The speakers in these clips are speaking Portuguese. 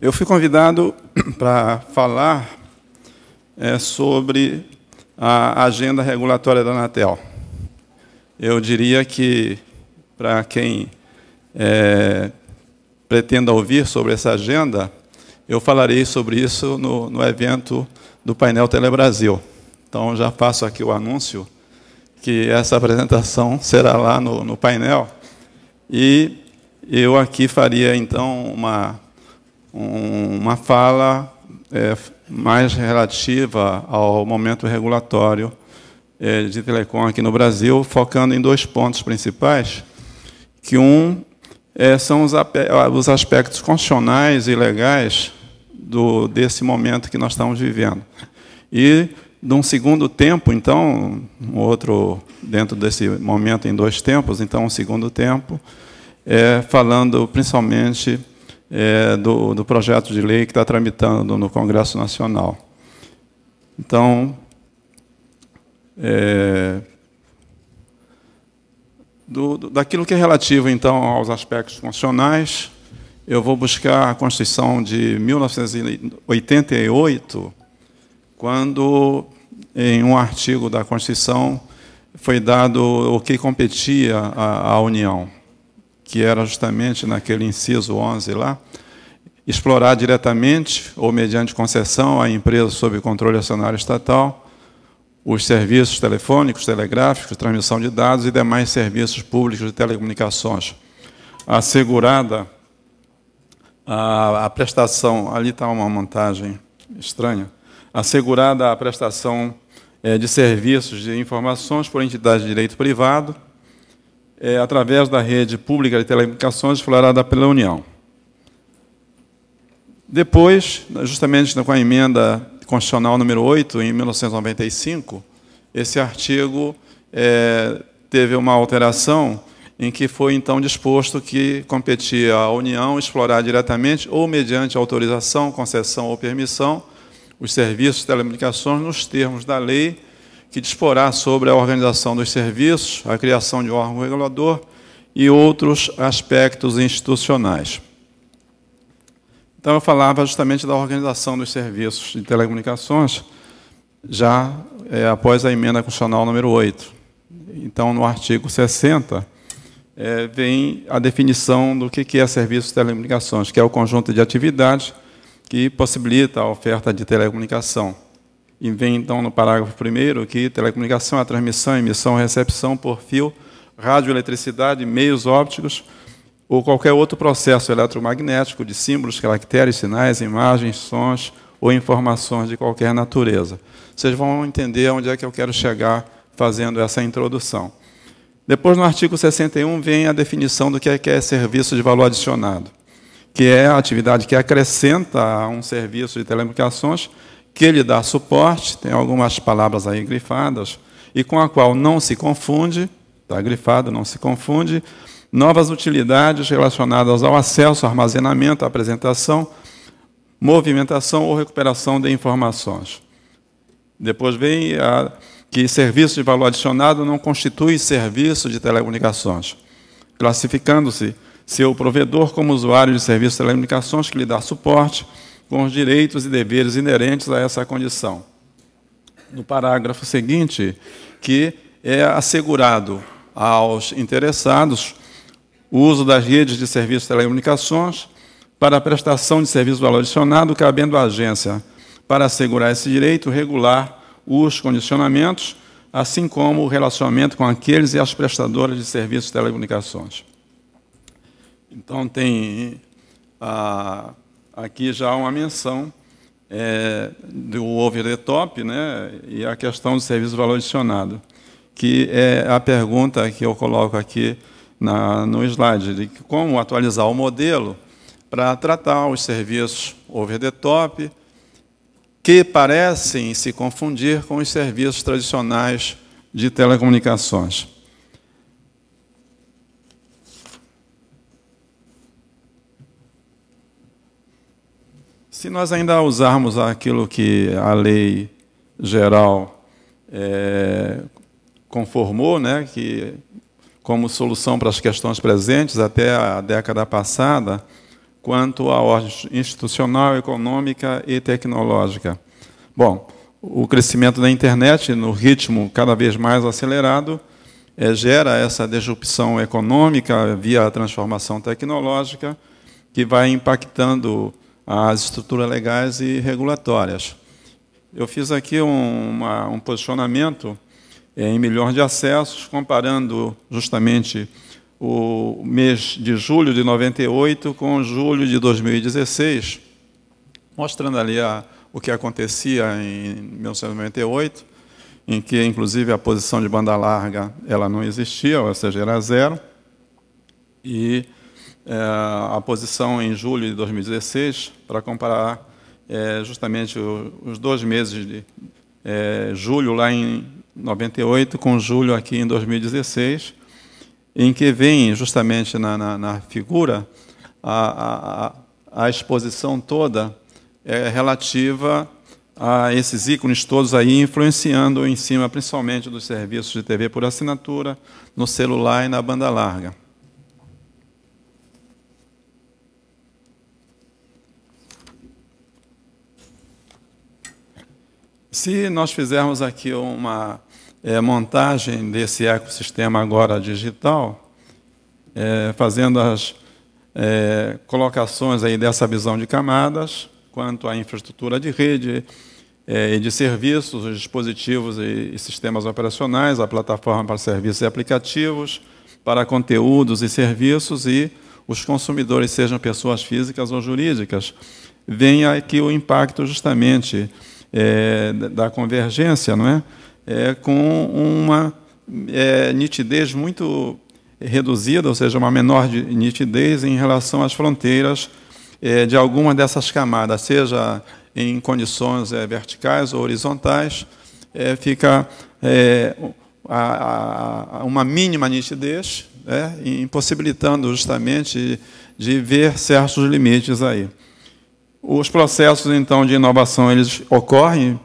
Eu fui convidado para falar é, sobre a agenda regulatória da Anatel. Eu diria que, para quem é, pretenda ouvir sobre essa agenda, eu falarei sobre isso no, no evento do painel Telebrasil. Então, já faço aqui o anúncio que essa apresentação será lá no, no painel. E eu aqui faria, então, uma uma fala é, mais relativa ao momento regulatório é, de telecom aqui no Brasil, focando em dois pontos principais, que um é, são os, ah, os, aspectos constitucionais e legais do, desse momento que nós estamos vivendo. E, de um segundo tempo, então, um outro, dentro desse momento em dois tempos, então, um segundo tempo, é, falando principalmente é, do, do projeto de lei que está tramitando no Congresso Nacional. Então, é, do, do, daquilo que é relativo, então, aos aspectos funcionais, eu vou buscar a Constituição de 1988, quando, em um artigo da Constituição, foi dado o que competia à, à União que era justamente naquele inciso 11 lá, explorar diretamente ou mediante concessão à empresa sob controle acionário estatal os serviços telefônicos, telegráficos, transmissão de dados e demais serviços públicos de telecomunicações. Assegurada a, a prestação, ali está uma montagem estranha, assegurada a prestação é, de serviços de informações por entidade de direito privado, é, através da rede pública de telecomunicações explorada pela União. Depois, justamente com a emenda constitucional número 8, em 1995, esse artigo é, teve uma alteração em que foi então disposto que competia à União explorar diretamente ou mediante autorização, concessão ou permissão os serviços de telecomunicações nos termos da lei que disporá sobre a organização dos serviços, a criação de órgão regulador e outros aspectos institucionais. Então, eu falava justamente da organização dos serviços de telecomunicações, já é, após a emenda constitucional número 8. Então, no artigo 60, é, eh, vem a definição do que é serviço de telecomunicações, que é o conjunto de atividades que possibilita a oferta de telecomunicação e vem então no parágrafo primeiro que telecomunicação, a transmissão, emissão, recepção por fio, radioeletricidade, meios ópticos ou qualquer outro processo eletromagnético de símbolos, caracteres, sinais, imagens, sons ou informações de qualquer natureza. Vocês vão entender onde é que eu quero chegar fazendo essa introdução. Depois, no artigo 61, vem a definição do que é, que é serviço de valor adicionado, que é a atividade que acrescenta a um serviço de telecomunicações que lhe dá suporte, tem algumas palavras aí grifadas, e com a qual não se confunde, está grifado, não se confunde, novas utilidades relacionadas ao acesso, armazenamento, apresentação, movimentação ou recuperação de informações. Depois vem a, que serviço de valor adicionado não constitui serviço de telecomunicações, classificando-se seu provedor como usuário de serviço de telecomunicações que lhe dá suporte, com os direitos e deveres inerentes a essa condição. No parágrafo seguinte, que é assegurado aos interessados o uso das redes de serviços de telecomunicações para a prestação de serviço de valor adicionado, cabendo à agência, para assegurar esse direito, regular os condicionamentos, assim como o relacionamento com aqueles e as prestadoras de serviços de telecomunicações. Então, tem a ah, aqui já há uma menção é, do over the top né, e a questão do serviço valor adicionado, que é a pergunta que eu coloco aqui na, no slide, de como atualizar o modelo para tratar os serviços over the top, que parecem se confundir com os serviços tradicionais de telecomunicações. Se nós ainda usarmos aquilo que a lei geral é, conformou, né, que como solução para as questões presentes até a década passada, quanto à ordem institucional, econômica e tecnológica. Bom, o crescimento da internet, no ritmo cada vez mais acelerado, é, gera essa disrupção econômica via a transformação tecnológica, que vai impactando as estruturas legais e regulatórias. Eu fiz aqui um, uma, um posicionamento eh, em milhões de acessos, comparando justamente o mês de julho de 98 com julho de 2016, mostrando ali a, o que acontecia em 1998, em que, inclusive, a posição de banda larga ela não existia, ou seja, era zero, e eh, a posição em julho de 2016 para comparar é, justamente o, os dois meses de é, julho lá em 98 com julho aqui em 2016, em que vem justamente na, na, na figura a, a, a, exposição toda é, relativa a esses ícones todos aí influenciando em cima, principalmente dos serviços de TV por assinatura, no celular e na banda larga. Se nós fizermos aqui uma é, montagem desse ecossistema agora digital, é, fazendo as é, colocações aí dessa visão de camadas, quanto à infraestrutura de rede é, e de serviços, os dispositivos e, e sistemas operacionais, a plataforma para serviços e aplicativos, para conteúdos e serviços e os consumidores, sejam pessoas físicas ou jurídicas, vem aqui o impacto justamente é, da convergência, não é? é com uma é, nitidez muito reduzida, ou seja, uma menor nitidez em relação às fronteiras é, de alguma dessas camadas, seja em condições é, verticais ou horizontais, é, fica a, a, uma mínima nitidez, impossibilitando justamente de ver certos limites aí. Os processos, então, de inovação, eles ocorrem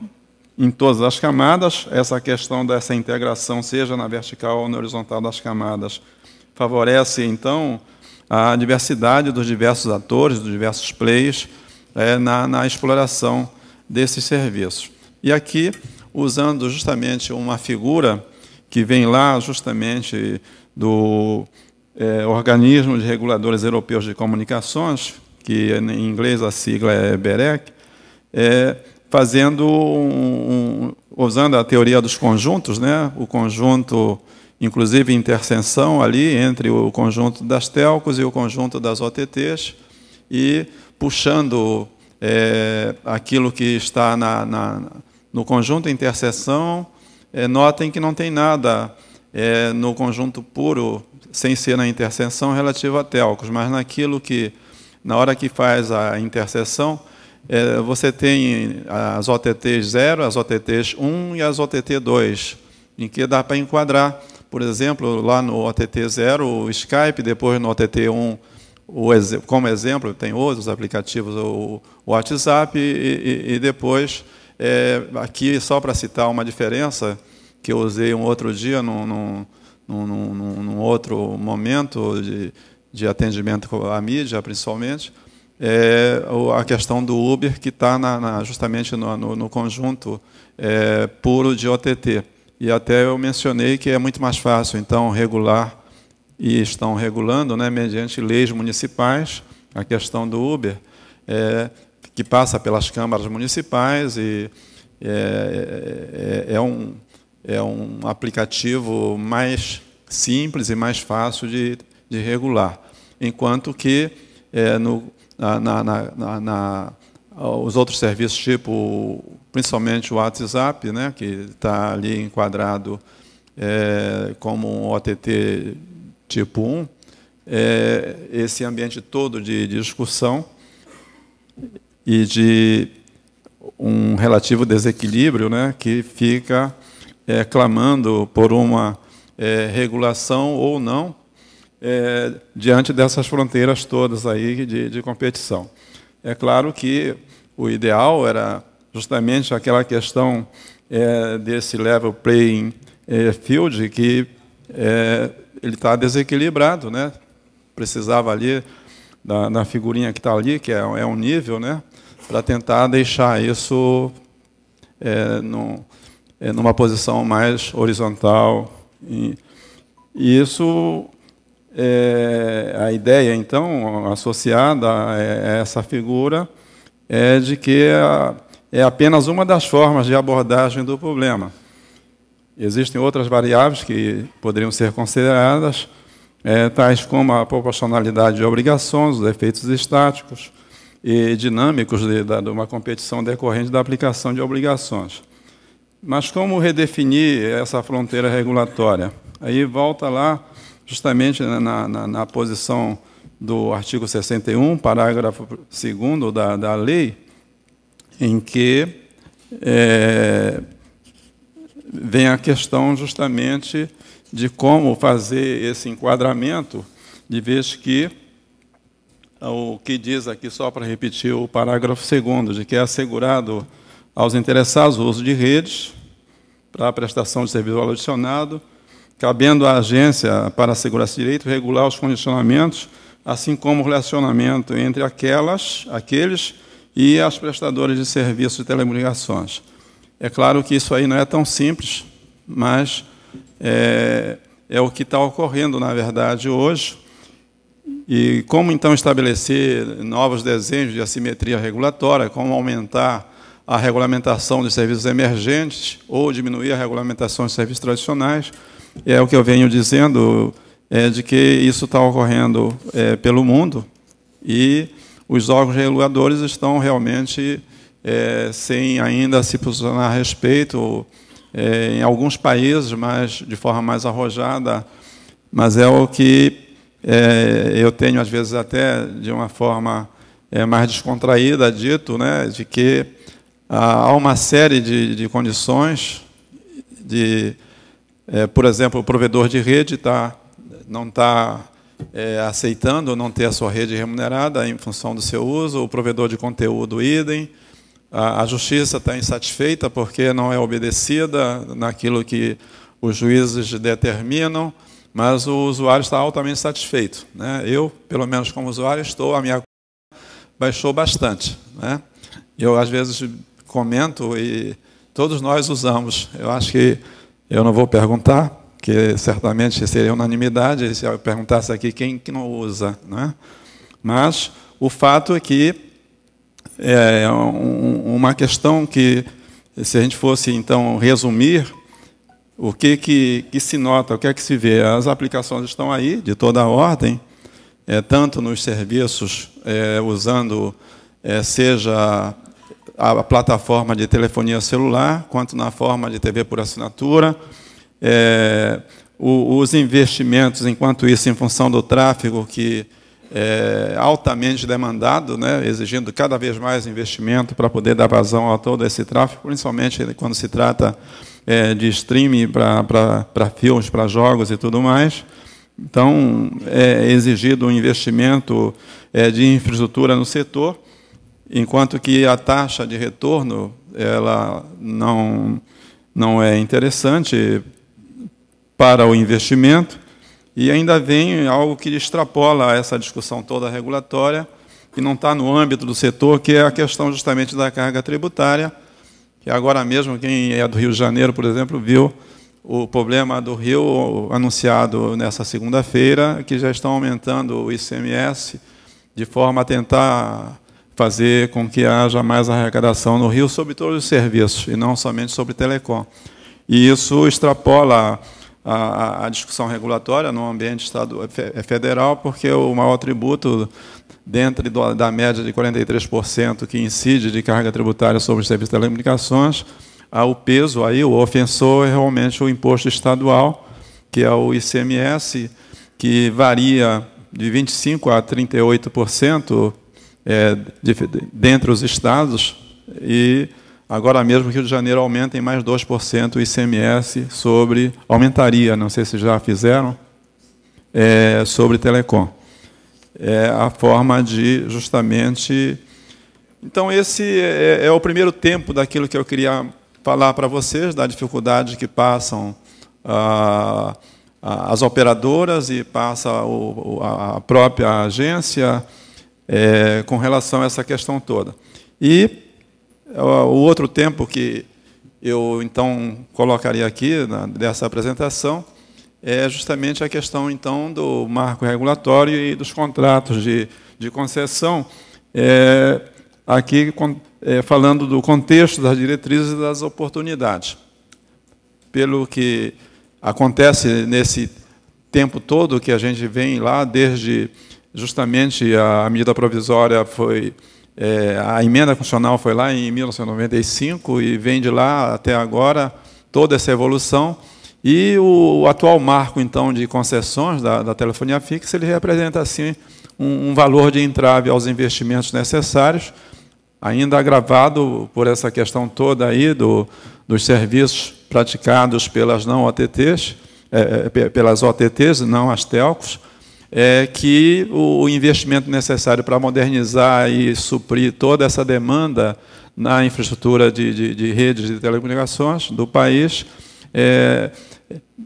em todas as camadas. Essa questão dessa integração, seja na vertical ou na horizontal das camadas, favorece, então, a diversidade dos diversos atores, dos diversos players, é, na, na exploração desses serviços. E aqui, usando justamente uma figura que vem lá justamente do é, Organismo de Reguladores Europeus de Comunicações, que em inglês a sigla é BEREC, é, fazendo um, um, usando a teoria dos conjuntos, né? o conjunto, inclusive interseção ali entre o conjunto das telcos e o conjunto das OTTs, e puxando é, aquilo que está na, na, no conjunto interseção, é, notem que não tem nada é, no conjunto puro, sem ser na interseção relativa a telcos, mas naquilo que na hora que faz a interseção, é, você tem as OTTs 0, as OTTs 1 e as OTT 2, em que dá para enquadrar, por exemplo, lá no OTT 0, o Skype, depois no OTT 1, o, como exemplo, tem outros aplicativos, o, o WhatsApp, e, e, e depois, é, aqui, só para citar uma diferença, que eu usei um outro dia, num, num, num, num outro momento, de, de atendimento à mídia, principalmente, é a questão do Uber, que está justamente no, no, no conjunto é, puro de OTT. E até eu mencionei que é muito mais fácil, então, regular, e estão regulando, né, mediante leis municipais, a questão do Uber, é, que passa pelas câmaras municipais e é, é, é, é um, é um aplicativo mais simples e mais fácil de de regular. Enquanto que é, no, na, na, na, os outros serviços, tipo principalmente o WhatsApp, né, que está ali enquadrado é, como um OTT tipo 1, é, eh, esse ambiente todo de, de discussão e de um relativo desequilíbrio né, que fica é, clamando por uma regulação ou não é, diante dessas fronteiras todas aí de, de competição. É claro que o ideal era justamente aquela questão é, desse level playing é, field que é, ele está desequilibrado, né? Precisava ali da, da figurinha que está ali, que é, é, um nível, né? Para tentar deixar isso é, no, é, numa posição mais horizontal. E, e isso é, a ideia, então, associada a é, essa figura é de que é, é apenas uma das formas de abordagem do problema. Existem outras variáveis que poderiam ser consideradas, é, tais como a proporcionalidade de obrigações, os efeitos estáticos e dinâmicos de, de uma competição decorrente da aplicação de obrigações. Mas como redefinir essa fronteira regulatória? Aí volta lá justamente na, na, na posição do artigo 61, parágrafo 2 da, da lei, em que é, vem a questão justamente de como fazer esse enquadramento, de vez que o que diz aqui, só para repetir o parágrafo 2, de que é assegurado aos interessados o uso de redes para a prestação de serviço adicionado cabendo à Agência para a Segurança e Direito regular os condicionamentos, assim como o relacionamento entre aquelas, aqueles e as prestadoras de serviços de telecomunicações. É claro que isso aí não é tão simples, mas é, é o que está ocorrendo, na verdade, hoje. E como, então, estabelecer novos desenhos de assimetria regulatória, como aumentar a regulamentação de serviços emergentes ou diminuir a regulamentação de serviços tradicionais, é o que eu venho dizendo, é de que isso está ocorrendo é, pelo mundo e os órgãos reguladores estão realmente é, sem ainda se posicionar a respeito é, em alguns países, mas de forma mais arrojada. Mas é o que é, eu tenho, às vezes, até de uma forma é, mais descontraída, dito, né, de que há uma série de, de condições de é, por exemplo, o provedor de rede tá, não está é, aceitando não ter a sua rede remunerada em função do seu uso, o provedor de conteúdo, idem. A, a justiça está insatisfeita porque não é obedecida naquilo que os juízes determinam, mas o usuário está altamente satisfeito. Né? Eu, pelo menos como usuário, estou, a minha baixou bastante. Né? Eu, às vezes, comento e todos nós usamos. Eu acho que eu não vou perguntar, que certamente seria unanimidade se eu perguntasse aqui quem que não usa. Né? Mas o fato é que é, é uma questão que, se a gente fosse então resumir, o que, que, que se nota, o que é que se vê? As aplicações estão aí, de toda a ordem, é, tanto nos serviços, é, usando, é, seja a plataforma de telefonia celular, quanto na forma de TV por assinatura. É, o, os investimentos, enquanto isso, em função do tráfego que é altamente demandado, né, exigindo cada vez mais investimento para poder dar vazão a todo esse tráfego, principalmente quando se trata é, de streaming para, filmes, para jogos e tudo mais. Então, é exigido um investimento é, de infraestrutura no setor enquanto que a taxa de retorno ela não, não é interessante para o investimento, e ainda vem algo que extrapola essa discussão toda regulatória, que não está no âmbito do setor, que é a questão justamente da carga tributária, que agora mesmo, quem é do Rio de Janeiro, por exemplo, viu o problema do Rio anunciado nessa segunda-feira, que já estão aumentando o ICMS de forma a tentar fazer com que haja mais arrecadação no Rio sobre todos os serviços, e não somente sobre telecom. E isso extrapola a, a, a discussão regulatória no ambiente estado, é, é federal, porque o maior tributo, dentro do, da média de 43% que incide de carga tributária sobre os serviços de telecomunicações, o peso aí, o ofensor, é realmente o imposto estadual, que é o ICMS, que varia de 25% a 38%, é, de, dentre os estados, e agora mesmo o Rio de Janeiro aumenta em mais 2% o ICMS sobre, aumentaria, não sei se já fizeram, é, sobre telecom. É a forma de justamente. Então, esse é, é, é o primeiro tempo daquilo que eu queria falar para vocês, da dificuldade que passam. Ah, ah as operadoras e passa a própria agência, é, com relação a essa questão toda. E o outro tempo que eu então colocaria aqui na, dessa apresentação é justamente a questão então do marco regulatório e dos contratos de, de concessão, é, aqui com, é, falando do contexto das diretrizes e das oportunidades. Pelo que acontece nesse tempo todo que a gente vem lá, desde justamente a medida provisória foi é, a emenda constitucional foi lá em 1995 e vem de lá até agora toda essa evolução. E o atual marco, então, de concessões da, da telefonia fixa, ele representa, assim, um, um, valor de entrave aos investimentos necessários, ainda agravado por essa questão toda aí do, dos serviços praticados pelas não OTTs, é, é pelas OTTs, não as telcos, é que o investimento necessário para modernizar e suprir toda essa demanda na infraestrutura de, de, de redes de telecomunicações do país é,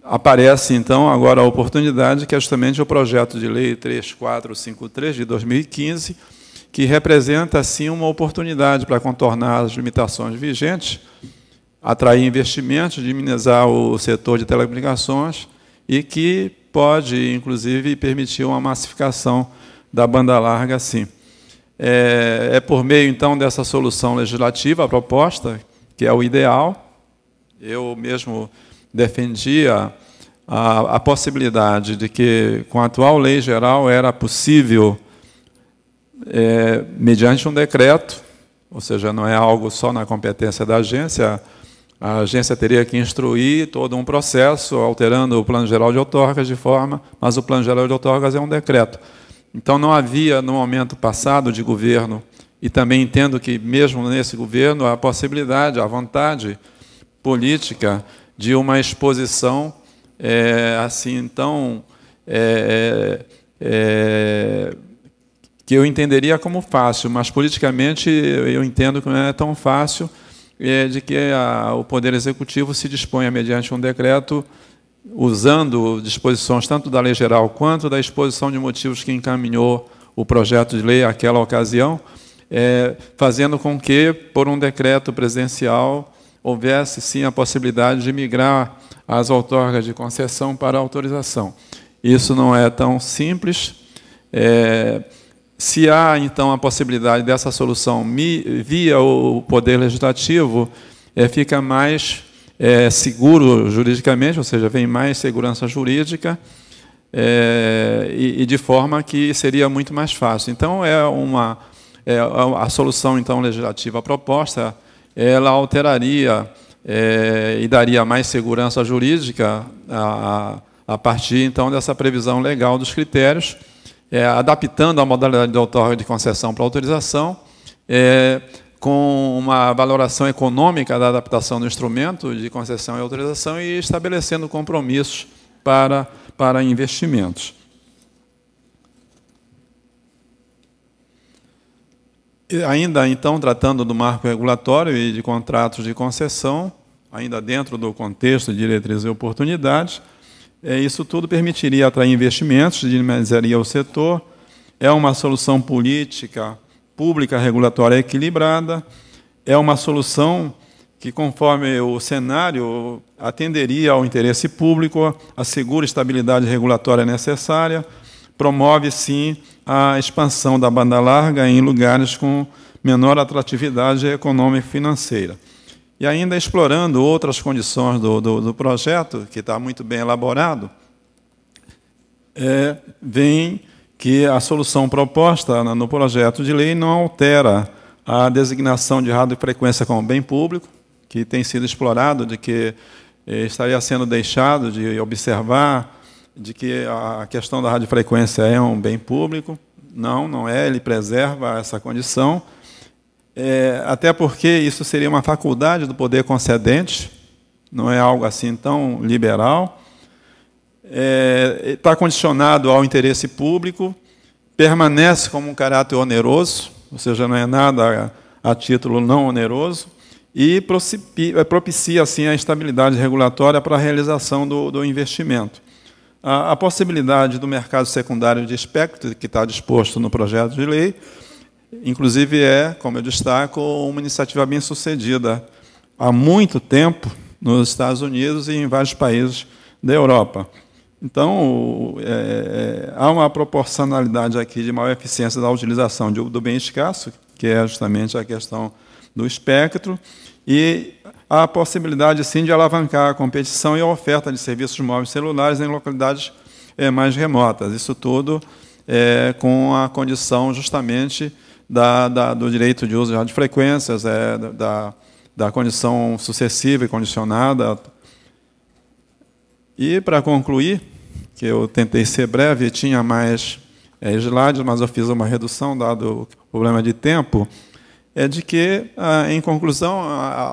aparece, então, agora a oportunidade, que é justamente o projeto de lei 3453 de 2015, que representa, assim, uma oportunidade para contornar as limitações vigentes, atrair investimentos, diminuir o setor de telecomunicações e que pode, inclusive, permitir uma massificação da banda larga assim. É, é por meio, então, dessa solução legislativa, a proposta, que é o ideal. Eu mesmo defendia a, a, possibilidade de que, com a atual lei geral, era possível, é, mediante um decreto, ou seja, não é algo só na competência da agência, a agência teria que instruir todo um processo, alterando o plano geral de outorgas de forma, mas o plano geral de outorgas é um decreto. Então não havia, no momento passado de governo, e também entendo que, mesmo nesse governo, a possibilidade, a vontade política de uma exposição é, assim tão. É, é, é que eu entenderia como fácil, mas politicamente eu entendo que não é tão fácil é de que a, o Poder Executivo se disponha, mediante um decreto, usando disposições tanto da lei geral quanto da exposição de motivos que encaminhou o projeto de lei àquela ocasião, é, fazendo com que, por um decreto presidencial, houvesse sim a possibilidade de migrar as outorgas de concessão para autorização. Isso não é tão simples. É, se há, então, a possibilidade dessa solução via o Poder Legislativo, é, fica mais é, seguro juridicamente, ou seja, vem mais segurança jurídica, é, e, e, de forma que seria muito mais fácil. Então, é uma é, a solução então legislativa proposta, ela alteraria é, e daria mais segurança jurídica a, a partir então dessa previsão legal dos critérios é, adaptando a modalidade de outorga de concessão para autorização, é, com uma valoração econômica da adaptação do instrumento de concessão e autorização e estabelecendo compromissos para, para investimentos. E ainda então, tratando do marco regulatório e de contratos de concessão, ainda dentro do contexto de diretrizes e oportunidades, é, isso tudo permitiria atrair investimentos, dinamizaria o setor. É uma solução política, pública, regulatória equilibrada. É uma solução que, conforme o cenário, atenderia ao interesse público, assegura a estabilidade regulatória necessária, promove, sim, a expansão da banda larga em lugares com menor atratividade econômica e financeira. E ainda explorando outras condições do, do, do projeto, que está muito bem elaborado, é, vem que a solução proposta no projeto de lei não altera a designação de radiofrequência como bem público, que tem sido explorado, de que é, estaria sendo deixado de observar de que a questão da radiofrequência é um bem público. Não, não é, ele preserva essa condição é, até porque isso seria uma faculdade do poder concedente, não é algo assim tão liberal. É, está condicionado ao interesse público, permanece como um caráter oneroso, ou seja, não é nada a, a título não oneroso, e é, propicia assim a estabilidade regulatória para a realização do, do investimento. A, a possibilidade do mercado secundário de espectro, que está disposto no projeto de lei, Inclusive, é, como eu destaco, uma iniciativa bem sucedida há muito tempo nos Estados Unidos e em vários países da Europa. Então, é, é, há uma proporcionalidade aqui de maior eficiência da utilização de, do bem escasso, que é justamente a questão do espectro, e a possibilidade, sim, de alavancar a competição e a oferta de serviços móveis celulares em localidades é, mais remotas. Isso tudo é, com a condição, justamente, da, da, do direito de uso de radiofrequências, é, da, da condição sucessiva e condicionada. E, para concluir, que eu tentei ser breve, tinha mais é, slides, mas eu fiz uma redução, dado o problema de tempo, é de que, ah, em conclusão,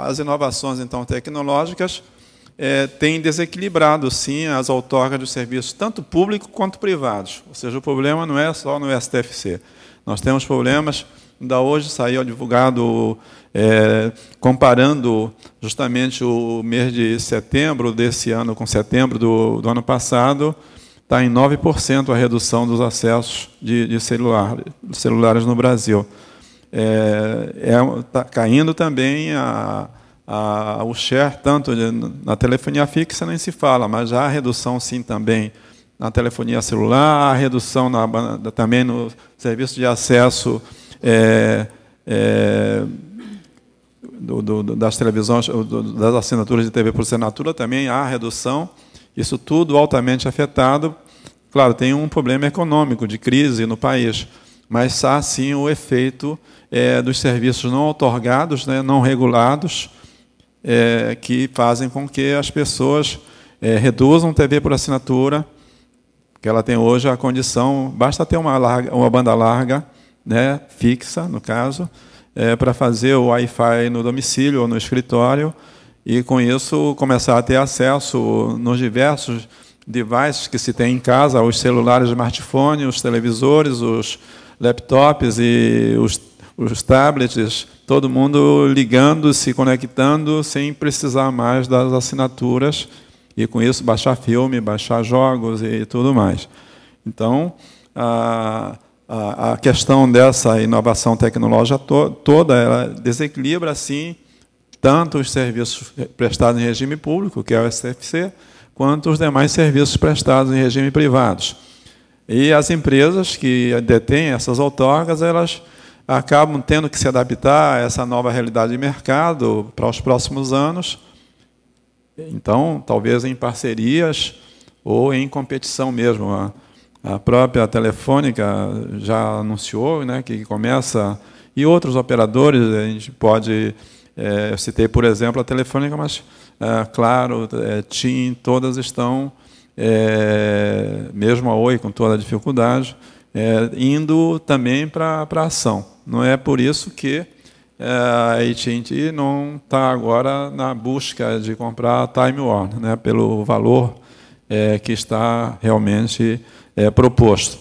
as inovações então tecnológicas é, têm desequilibrado, sim, as outorgas de serviços, tanto públicos quanto privados. Ou seja, o problema não é só no STFC. Nós temos problemas. Da hoje saiu divulgado é, comparando justamente o mês de setembro desse ano com setembro do, do ano passado, está em 9% a redução dos acessos de, de celular, celulares no Brasil. Está é, é, tá caindo também a, a, o share, tanto de, na telefonia fixa nem se fala, mas já a redução sim também na telefonia celular, redução na, também no serviço de acesso é, é, do, do, das televisões, das assinaturas de TV por assinatura, também há redução. Isso tudo altamente afetado. Claro, tem um problema econômico de crise no país, mas há sim o efeito é, dos serviços não otorgados, né, não regulados, é, que fazem com que as pessoas é, reduzam TV por assinatura que ela tem hoje a condição, basta ter uma, larga, uma banda larga, né, fixa, no caso, é, para fazer o Wi-Fi no domicílio ou no escritório, e com isso começar a ter acesso nos diversos devices que se tem em casa, os celulares, smartphones, os televisores, os laptops e os, os tablets, todo mundo ligando, se conectando, sem precisar mais das assinaturas e com isso baixar filme, baixar jogos e tudo mais. Então, a, a, a questão dessa inovação tecnológica to, toda, ela desequilibra, assim, tanto os serviços prestados em regime público, que é o SFC, quanto os demais serviços prestados em regime privados. E as empresas que detêm essas outorgas, elas acabam tendo que se adaptar a essa nova realidade de mercado para os próximos anos, então, talvez em parcerias ou em competição mesmo. A própria Telefônica já anunciou né, que começa, e outros operadores, a gente pode. É, eu citei, por exemplo, a Telefônica, mas, é, claro, é, TIM, todas estão, é, mesmo a Oi, com toda a dificuldade, é, indo também para a ação. Não é por isso que é, a AT&T não está agora na busca de comprar a Time Warner, né, pelo valor é, que está realmente é, proposto.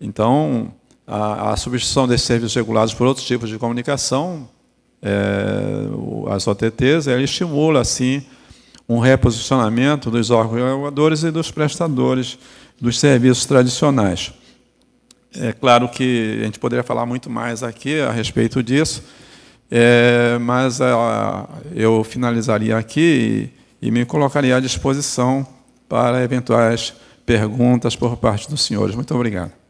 Então, a, a, substituição desses serviços regulados por outros tipos de comunicação, é, as OTTs, ela estimula, assim, um reposicionamento dos órgãos reguladores e dos prestadores dos serviços tradicionais. É claro que a gente poderia falar muito mais aqui a respeito disso, é, mas é, eu finalizaria aqui e, e, me colocaria à disposição para eventuais perguntas por parte dos senhores. Muito obrigado.